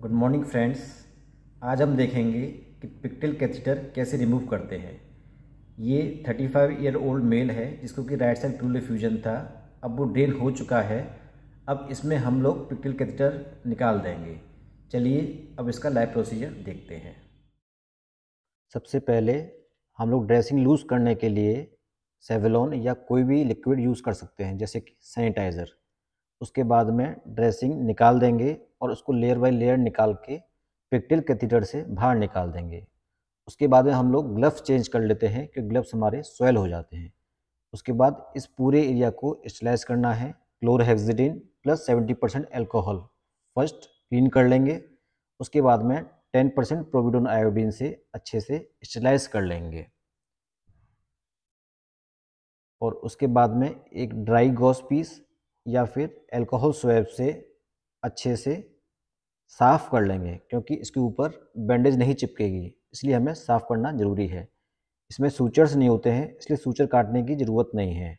good morning friends आज हम देखेंगे कि पिक्टल कैथेटर कैसे रिमूव करते हैं ये 35 ईयर ओल्ड मेल है जिसको कि राइट साइड ट्रूल फ्यूजन था अब वो ड्रेन हो चुका है अब इसमें हम लोग पिक्टल कैथेटर निकाल देंगे चलिए अब इसका लाइव प्रोसीजर देखते हैं सबसे पहले हम लोग ड्रेसिंग लूज़ करने के लिए सेवेलोन या कोई भी लिक्विड यूज़ कर सकते हैं जैसे कि सैनिटाइज़र उसके बाद में ड्रेसिंग निकाल देंगे और उसको लेयर बाय लेयर निकाल के पेक्टिल कैथीटर से बाहर निकाल देंगे उसके बाद में हम लोग ग्लव्स चेंज कर लेते हैं कि ग्लव्स हमारे सोयल हो जाते हैं उसके बाद इस पूरे एरिया को स्टलाइज करना है chlorhexidine plus seventy percent alcohol first clean कर लेंगे उसके बाद में टेन परसेंट प्रोविडोन आयोडीन से अच्छे से स्टलाइज कर लेंगे और उसके बाद में एक ड्राई गॉस पीस या फिर एल्कोहल स्वेब से अच्छे से साफ़ कर लेंगे क्योंकि इसके ऊपर बैंडेज नहीं चिपकेगी इसलिए हमें साफ़ करना ज़रूरी है इसमें सूचर्स नहीं होते हैं इसलिए सूचर काटने की ज़रूरत नहीं है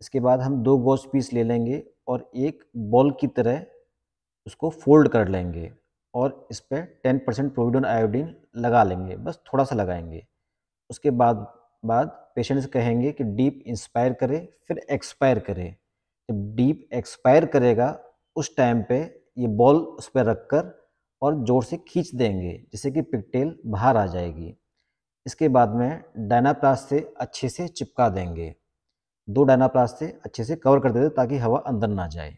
इसके बाद हम दो गोश पीस ले लेंगे और एक बॉल की तरह उसको फोल्ड कर लेंगे और इस पर टेन परसेंट प्रोविडन आयोडीन लगा लेंगे बस थोड़ा सा लगाएंगे उसके बाद बाद पेशेंट से कहेंगे कि डीप इंस्पायर करें फिर एक्सपायर करें जब डीप एक्सपायर करेगा उस टाइम पे ये बॉल उस पर रख कर और ज़ोर से खींच देंगे जिससे कि पिकटेल बाहर आ जाएगी इसके बाद में डायनाप्लास से अच्छे से चिपका देंगे दो डायनाप्लास से अच्छे से कवर कर देते ताकि हवा अंदर ना जाए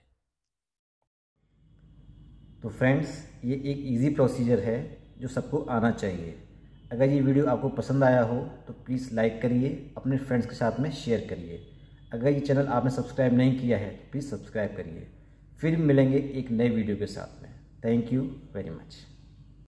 तो फ्रेंड्स ये एक इजी प्रोसीजर है जो सबको आना चाहिए अगर ये वीडियो आपको पसंद आया हो तो प्लीज़ लाइक करिए अपने फ्रेंड्स के साथ में शेयर करिए अगर ये चैनल आपने सब्सक्राइब नहीं किया है तो प्लीज़ सब्सक्राइब करिए फिर मिलेंगे एक नए वीडियो के साथ में थैंक यू वेरी मच